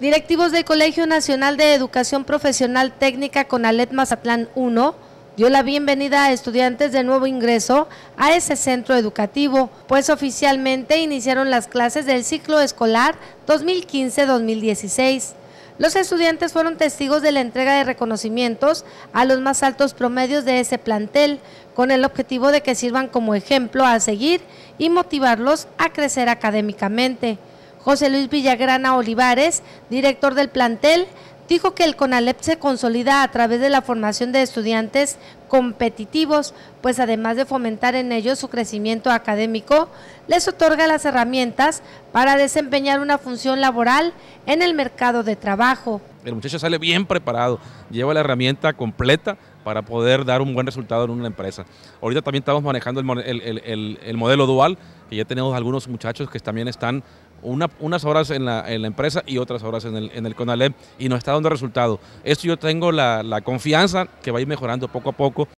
Directivos del Colegio Nacional de Educación Profesional Técnica con Alet Mazatlán 1 dio la bienvenida a estudiantes de nuevo ingreso a ese centro educativo, pues oficialmente iniciaron las clases del ciclo escolar 2015-2016. Los estudiantes fueron testigos de la entrega de reconocimientos a los más altos promedios de ese plantel, con el objetivo de que sirvan como ejemplo a seguir y motivarlos a crecer académicamente. José Luis Villagrana Olivares, director del plantel, dijo que el CONALEP se consolida a través de la formación de estudiantes competitivos, pues además de fomentar en ellos su crecimiento académico, les otorga las herramientas para desempeñar una función laboral en el mercado de trabajo. El muchacho sale bien preparado, lleva la herramienta completa para poder dar un buen resultado en una empresa. Ahorita también estamos manejando el, modelo dual, que ya tenemos algunos muchachos que también están unas horas en la, empresa y otras horas en el, en CONALEP y nos está dando resultado. Esto yo tengo la confianza que va a ir mejorando poco a poco.